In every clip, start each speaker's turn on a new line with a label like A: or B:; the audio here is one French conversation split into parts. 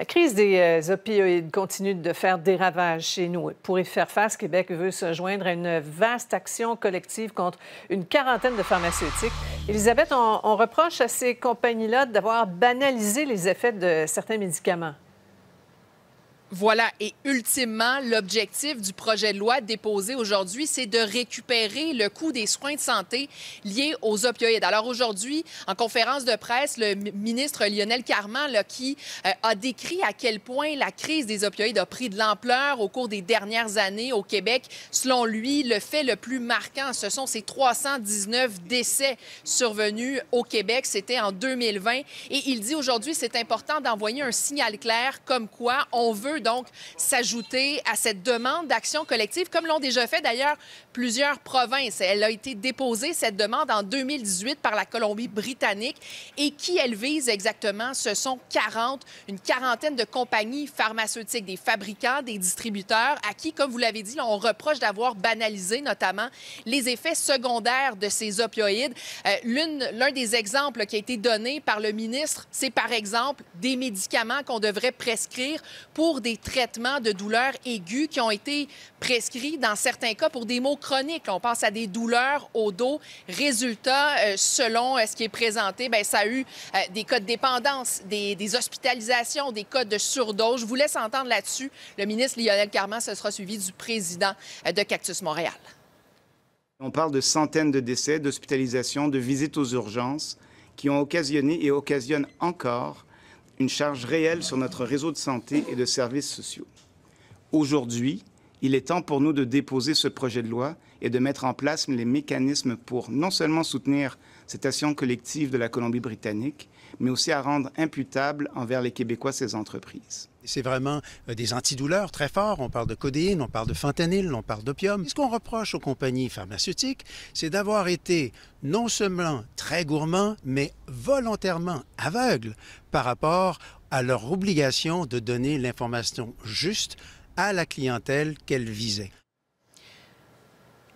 A: La crise des euh, opioïdes continue de faire des ravages chez nous. Pour y faire face, Québec veut se joindre à une vaste action collective contre une quarantaine de pharmaceutiques. Elisabeth, on, on reproche à ces compagnies-là d'avoir banalisé les effets de certains médicaments. Voilà, et ultimement, l'objectif du projet de loi déposé aujourd'hui, c'est de récupérer le coût des soins de santé liés aux opioïdes. Alors aujourd'hui, en conférence de presse, le ministre Lionel Carman, qui euh, a décrit à quel point la crise des opioïdes a pris de l'ampleur au cours des dernières années au Québec, selon lui, le fait le plus marquant, ce sont ces 319 décès survenus au Québec. C'était en 2020. Et il dit aujourd'hui, c'est important d'envoyer un signal clair comme quoi on veut donc s'ajouter à cette demande d'action collective, comme l'ont déjà fait d'ailleurs plusieurs provinces. Elle a été déposée, cette demande, en 2018 par la Colombie-Britannique. Et qui elle vise exactement? Ce sont 40, une quarantaine de compagnies pharmaceutiques, des fabricants, des distributeurs, à qui, comme vous l'avez dit, on reproche d'avoir banalisé notamment les effets secondaires de ces opioïdes. Euh, l'un des exemples qui a été donné par le ministre, c'est par exemple des médicaments qu'on devrait prescrire pour des des traitements de douleurs aiguës qui ont été prescrits dans certains cas pour des maux chroniques. On pense à des douleurs au dos. Résultat, euh, selon euh, ce qui est présenté, bien, ça a eu euh, des cas de dépendance, des, hospitalisations, des cas de surdose. Je vous laisse entendre là-dessus. Le ministre Lionel Carman, se sera suivi du président de Cactus Montréal.
B: On parle de centaines de décès, d'hospitalisations, de visites aux urgences qui ont occasionné et occasionnent encore une charge réelle sur notre réseau de santé et de services sociaux. Aujourd'hui, il est temps pour nous de déposer ce projet de loi et de mettre en place les mécanismes pour non seulement soutenir cette action collective de la Colombie-Britannique, mais aussi à rendre imputable envers les Québécois ces
C: entreprises. C'est vraiment euh, des antidouleurs très forts. On parle de codéine, on parle de fentanyl, on parle d'opium. Ce qu'on reproche aux compagnies pharmaceutiques, c'est d'avoir été non seulement très gourmands, mais volontairement aveugles par rapport à leur obligation de donner l'information juste à la clientèle qu'elle visait.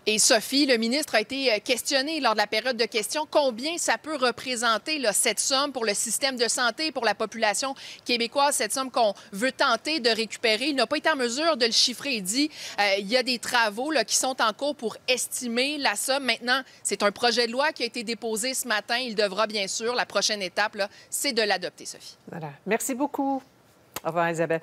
A: Et Sophie, le ministre a été euh, questionné lors de la période de questions. Combien ça peut représenter, cette somme pour le système de santé, pour la population québécoise, cette somme qu'on veut tenter de récupérer? Il n'a pas été en mesure de le chiffrer. Il dit euh, il y a des travaux qui sont en cours pour estimer la somme. Maintenant, c'est un projet de loi qui a été déposé ce matin. Il devra, bien sûr, la prochaine étape, c'est de l'adopter, Sophie. Voilà. Merci beaucoup.
B: Au revoir, Isabelle.